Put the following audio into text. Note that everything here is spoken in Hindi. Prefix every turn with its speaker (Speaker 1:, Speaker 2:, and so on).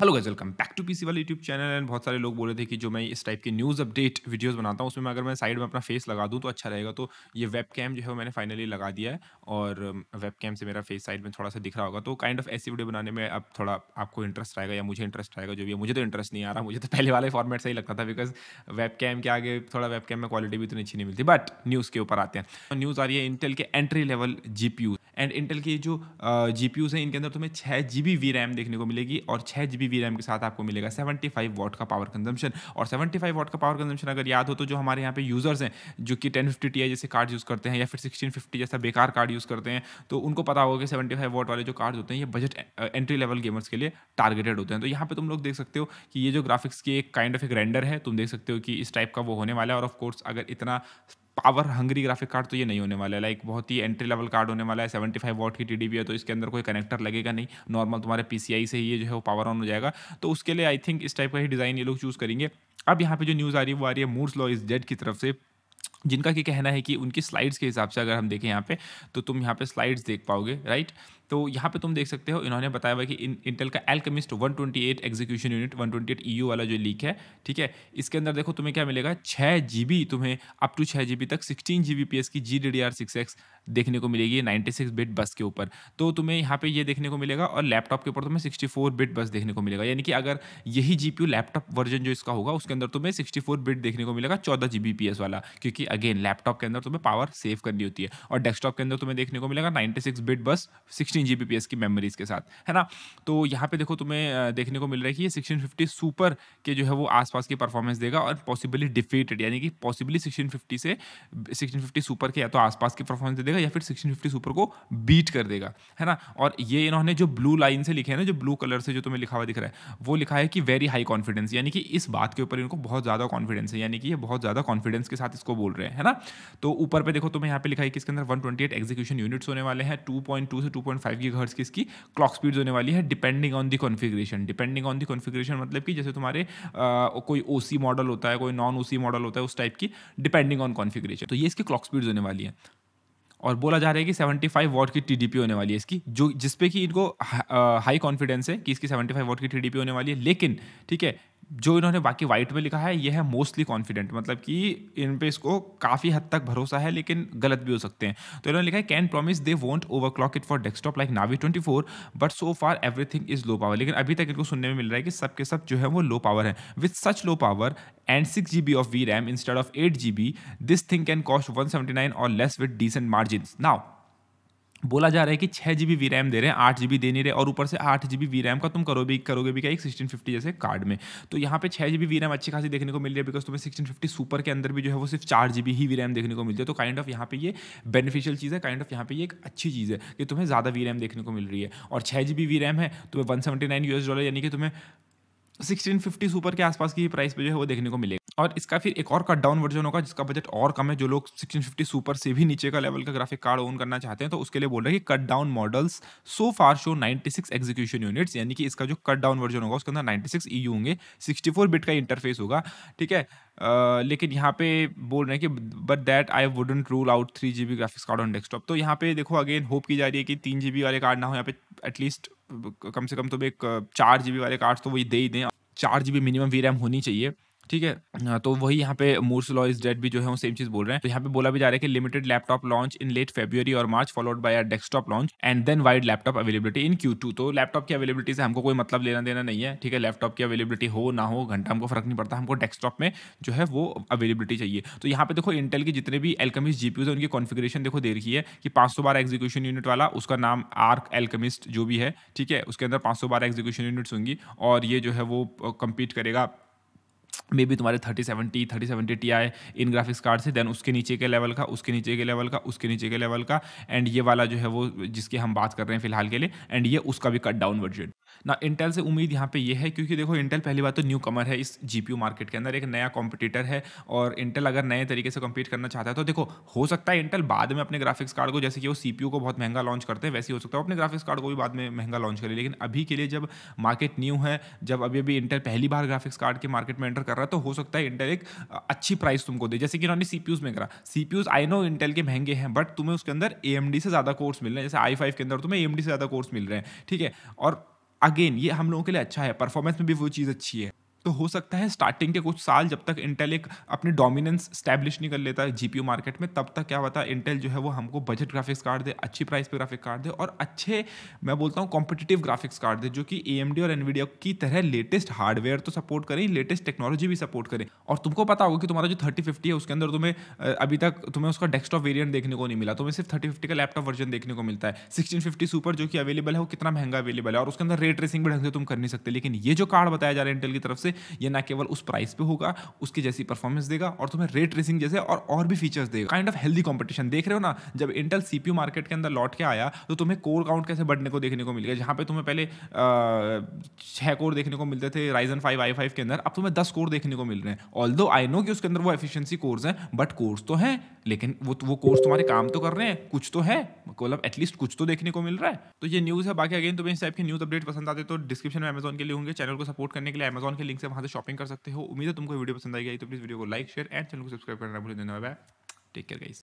Speaker 1: hello guys welcome back to PC वाले यूट्यूब चैनल एंड बहुत सारे लोग बोल रहे थे कि जो मैं इस टाइप के न्यूज़ अपडेट वीडियोस बनाता हूँ उसमें मैं अगर मैं साइड में अपना फेस लगा दूँ तो अच्छा रहेगा तो ये वेब कैम जो है वो मैंने फाइनली लगा दिया है और वेब um, कैम से मेरा फेस साइड में थोड़ा सा दिख रहा होगा तो काइंड ऑफ ऐसी वीडियो बनाने में अब थोड़ा आपको इंटरेस्ट आएगा या मुझे इंटरेस्ट आएगा जो भी मुझे तो इंटरेस्ट नहीं आ रहा मुझे तो पहले वाले फॉर्मेट से ही लगता था बिकॉज वेब कैम के आगे थोड़ा वेब कैम में क्वालिटी भी इतनी अच्छी नहीं मिलती बट न्यूज़ के ऊपर आते हैं न्यूज़ तो आ रही है इंटेल के entry level G and Intel के जो जी uh, हैं इनके अंदर तुम्हें छः जी बी रैम देखने को मिलेगी और छः जी जी बी रैम के साथ आपको मिलेगा फाइव वॉट का पावर कंजम्पशन और सेवेंटी फाइव वॉट का पावर कंजम्पशन अगर याद हो तो जो हमारे यहाँ पे यूज़र्स हैं जो कि टेन फिफ्टी टी जैसे कार्ड यूज़ करते हैं या फिर सिक्सटीन फिफ्टी जैसा बेकार कार्ड यूज़ करते हैं तो उनको पता होगा कि सेवेंटी फाइव वॉट वाले जो कार्ड होते हैं ये बजट एंट्री लेवल गेमर्स के लिए टारगेटेड होते हैं तो यहाँ पर तुम लोग देख सकते हो कि ये जो ग्राफिक्स की एक काइंड ऑफ एक रेंडर है तुम देख सकते हो कि इस टाइप का वो होने वाला है और ऑफकोर्स अगर इतना पावर हंग्री ग्राफिक कार्ड तो ये नहीं होने वाला है लाइक बहुत ही एंट्री लेवल कार्ड होने वाला है सेवेंटी फाइव वॉट की टी है तो इसके अंदर कोई कनेक्टर लगेगा नहीं नॉर्मल तुम्हारे पी से ये जो है वो पावर ऑन हो जाएगा तो उसके लिए आई थिंक इस टाइप का ही डिज़ाइन ये लोग चूज़ करेंगे अब यहाँ पे जो न्यूज़ आ रही है वो आ रही है मूर्स लॉ इज डेड की तरफ से जिनका कि कहना है कि उनकी स्लाइड्स के हिसाब से अगर हम देखें यहाँ पे तो तुम यहाँ पे स्लाइड्स देख पाओगे राइट तो यहाँ पे तुम देख सकते हो इन्होंने बताया हुआ कि इंटेल का एलकेमिस्ट 128 एग्जीक्यूशन यूनिट 128 ईयू वाला जो लीक है ठीक है इसके अंदर देखो तुम्हें क्या मिलेगा छः जी तुम्हें अप टू छः जी तक सिक्सटीन जी बी की जी डी देखने को मिलेगी सिक्स बिट बस के ऊपर तो तुम्हें यहाँ पे ये देखने को मिलेगा और लैपटॉप के ऊपर तुम्हें सिक्सटी फोर बिट बस देखने को मिलेगा यानी कि अगर यही जी लैपटॉप वर्जन जो इसका होगा उसके अंदर तुम्हें सिक्सटी फोर बिट देखने को मिलेगा चौदह जी वाला क्योंकि अगेन लैपटॉप के अंदर तुम्हें पावर सेव करनी होती है और डेस्कटॉप के अंदर तुम्हें देखने को मिलेगा ninety bit bus sixty sixteen G B P S की मेमोरीज के साथ है ना तो यहाँ पे देखो तुम्हें देखने को मिल रहा है कि ये सिक्सटीन फिफ्टी सुपर के जो है वो आसपास की परफॉर्मेंस देगा और पॉसिबली डिफीटेड यानी कि पॉसिबली सिक्सटीन फिफ्टी से सिक्सटीन फिफ्टी सुपर के या तो आसपास की परफॉर्मेंस दे देगा या फिर सिक्सटीन फिफ्टी सुपर को बीट कर देगा है ना और ये इन्होंने जो ब्लू लाइन से लिखे हैं ना जो ब्लू कलर से जो तुम्हें लिखा हुआ दिख रहा है वो लिखा है कि वेरी हाई कॉन्फिडेंस यानी कि इस बात के ऊपर इनको बहुत ज़्यादा कॉन्फिडेंस है यानी कि ये बहुत ज़्यादा कॉन्फिडेंस के साथ इसको बोल रहे हैं है ना तो ऊपर पे देखो तुम्हें यहाँ पे लिखा है कि इसके अंदर one twenty eight execution units होने वाले हैं टू पॉइंट टू से टू पॉइंट फाइव जी की इसकी क्लॉक स्पीड होने वाली है depending on the configuration depending on the configuration मतलब कि जैसे तुम्हारे आ, कोई ओ मॉडल होता है कोई नॉन ओ मॉडल होता है उस टाइप की डिपेंडिंग ऑन कॉन्फिग्रेशन तो ये इसकी क्लॉक स्पीड होने वाली है और बोला जा रहा है कि 75 फाइव वॉट की टीडीपी होने वाली है इसकी जो जिसपे कि इनको हाई कॉन्फिडेंस है कि इसकी 75 फाइव वॉट की टीडीपी होने वाली है लेकिन ठीक है जो इन्होंने बाकी वाइट में लिखा है ये है मोस्टली कॉन्फिडेंट मतलब कि इन पे इसको काफ़ी हद तक भरोसा है लेकिन गलत भी हो सकते हैं तो इन्होंने लिखा है can promise they won't overclock it for desktop like Navi twenty four but so far everything is low power लेकिन अभी तक इनको सुनने में मिल रहा है कि सब के सब जो है वो लो पावर है with such low power and six G B of VRAM instead of eight G B this thing can cost one seventy nine और less with decent margin now बोला जा रहा है कि छः जी बी वी रैम दे रहे हैं आठ जी बी दे नहीं रहे और ऊपर से आठ जी बी वी रैम का तुम करो भी करोगे भी क्या एक सिक्सटीन फिफ्टी जैसे कार्ड में तो यहाँ पे छः जी बी वी रैम अच्छी खासी देखने को मिल रही है बिकॉज तुम्हें सिक्सटीन फिफ्टी सुपर के अंदर भी जो है वो सिर्फ चार जी बी ही वी रैम देखने को मिलती है तो काइंड ऑफ यहाँ पे ये बेनिफिशियल चीज़ है काइंड ऑफ यहाँ पे ये एक अच्छी चीज़ है कि तुम्हें ज़्यादा वी रैम देखने को मिल रही है और छः जी बी वी रैम है तुम्हें one seventy nine U S dollar यानी कि तुम्हें सिक्सटीन फिफ्टी सुपर के आसपास की प्राइस पे जो है वो देखने को मिलेगा और इसका फिर एक और कट डाउन वर्जन होगा जिसका बजट और कम है जो लोग सिक्सटीन फिफ्टी सुपर से भी नीचे का लेवल का ग्राफिक कार्ड ओन करना चाहते हैं तो उसके लिए बोल रहे हैं कि cut down models so far show ninety six execution units यानी कि इसका जो कट डाउन वर्जन होगा उसके अंदर नाइन्टी सिक्स ई होंगे सिक्सटी फोर बिट का इंटरफेस होगा ठीक है आ, लेकिन यहाँ पे बोल रहे हैं कि but that I wouldn't rule out three G B graphics card on desktop तो यहाँ पे देखो अगेन होप की जा रही है कि तीन जी बी वाले कार्ड ना हो यहाँ पे एटलीस्ट कम से कम तुम तो एक चार जी वाले कार्ड्स तो वही दे ही दें चार जी मिनिमम वी रैम होनी चाहिए ठीक है हाँ, तो वही यहाँ पे मूर्स लॉ इज डेट भी जो है वो सेम चीज बोल रहे हैं तो यहाँ पे बोला भी जा रहा है कि limited laptop launch in late February और March followed by desktop launch and then wide laptop availability in Q तो लैपटॉप की अवेलेबिलिटी से हमको कोई मतलब लेना देना नहीं है ठीक है लैपटॉप की अवेलेबिलिटी हो ना हो घंटा हमको फर्क नहीं पड़ता हमको डेस्कटॉप में जो है वो अवेलेबिलिटी चाहिए तो यहाँ पे देखो इंटेल की जितने भी एल्कमिस्ट जीपी है उनकी कॉन्फिग्रेशन देखो दे रही है कि पाँच सौ बारह एग्जीक्यूशन यूनिट वाला उसका नाम आर्क एल्कमिस्ट जो भी है ठीक है उसके अंदर पाँच सौ बारह एग्जीक्यूशन यूनिट्स होंगी और ये जो है वो कम्पीट करेगा मे बी तुम्हारे thirty seventy thirty seventy T I इन ग्राफिक्स कार्ड से देन उसके नीचे के लेवल का उसके नीचे के लेवल का उसके नीचे के लेवल का एंड ये वाला जो है वो जिसकी हम बात कर रहे हैं फिलहाल के लिए एंड ये उसका भी कट डाउन वर्जन ना इंटेल से उम्मीद यहाँ पे ये है क्योंकि देखो इंटेल पहली बात तो न्यू कमर है इस जी मार्केट के अंदर एक नया कॉम्पिटिटर है और इंटेल अगर नए तरीके से कम्पीट करना चाहता है तो देखो हो सकता है इंटेल बाद में अपने ग्राफिक्स कार्ड को जैसे कि वो सी को बहुत महंगा लॉन्च करते हैं वैसे हो सकता है अपने ग्राफिक्स कार्ड को भी बाद में महंगा लॉन्च करे लेकिन अभी के लिए जब मार्केट न्यू है जब अभी अभी इंटेल पहली बार ग्राफिक्स कार्ड के मार्केट में एंटर कर रहा है तो हो सकता है इंटेल एक अच्छी प्राइस तुमको दे जैसे कि इन्होंने सी में करा सी आई नो इंटेल के महंगे हैं बट तुम्हें उसके अंदर ए से ज़्यादा कोर्स मिल रहे हैं जैसे आई फाइव के अंदर तुम्हें ए से ज़्यादा कोर्स मिल रहे हैं ठीक है और अगेन ये हम लोगों के लिए अच्छा है परफॉर्मेंस में भी वो चीज़ अच्छी है तो हो सकता है स्टार्टिंग के कुछ साल जब तक इंटेल एक अपनी डोमिनेंस स्टैब्लिश नहीं कर लेता है जी मार्केट में तब तक क्या होता है इंटेल जो है वो हमको बजट ग्राफिक्स कार्ड दे अच्छी प्राइस पर ग्राफिक कार्ड दे और अच्छे मैं बोलता हूँ कॉम्पिटिटिव ग्राफिक्स कार्ड दे जो कि ए और एन की तरह लेटेस्ट हार्डवेयर तो सपोर्ट करें लेटेस्ट टेक्नोलॉजी भी सपोर्ट करें और तुमको पता होगा कि तुम्हारा जो थर्टी फिफ्टी है उसके अंदर तुम्हें अभी तक तुम्हें उसका डेस्कटॉप वेरियंट देखने को नहीं मिला तुम्हें सिर्फ थर्टी फिफ्टी का लैपटॉप वर्जन देखने को मिलता है सिक्सटीन फिफ्टी सुपर जो कि अवेलेबल है वो कितना महंगा अवेलेबल है और उसके अंदर रेट रेसिंग भी ढंग से तुम कर नहीं सकते लेकिन ये जो कार्ड बताया जा रहा है इंटेल की तरफ से ये ना केवल उस प्राइस पे होगा उसकी जैसी परफॉर्मेंस देगा और तुम्हें रेट रेसिंग जैसे और और भी फीचर्स देगा काइंड ऑफ हेल्दी कॉम्पिटिशन देख रहे हो ना जब इंटेल सीपीयू मार्केट के अंदर लौट के आया तो तुम्हें कोर काउंट कैसे बढ़ने को देखने को मिल गया जहाँ पे तुम्हें पहले छः कोर देखने को मिलते थे राइजन फाइव आई फाइव के अंदर अब तुम्हें दस कोर देखने को मिल रहे हैं ऑल दो आई नो कि उसके अंदर वो एफिशियंसी कोर्स हैं बट कोर्स तो हैं लेकिन वो वो कोर्स तुम्हारे काम तो कर रहे हैं कुछ तो है मतलब एटलीस्ट कुछ तो देखने को मिल रहा है तो ये न्यूज़ है बाकी अगेन तुम्हें इस टाइप की न्यूज़ अपडेट पसंद आते तो डिस्क्रिप्शन में अमेजॉन के लिए होंगे चैनल को सपोर्ट करने के लिए अमेजॉन के लिंक से से वहाँ से शॉपिंग कर सकते हो उम्मीद है तुमको वीडियो पसंद आई गई तो प्लीज़ वीडियो को लाइक शेयर एंड चैनल को सब्सक्राइब करना भूल धन्यवाद टेक केयर गाइस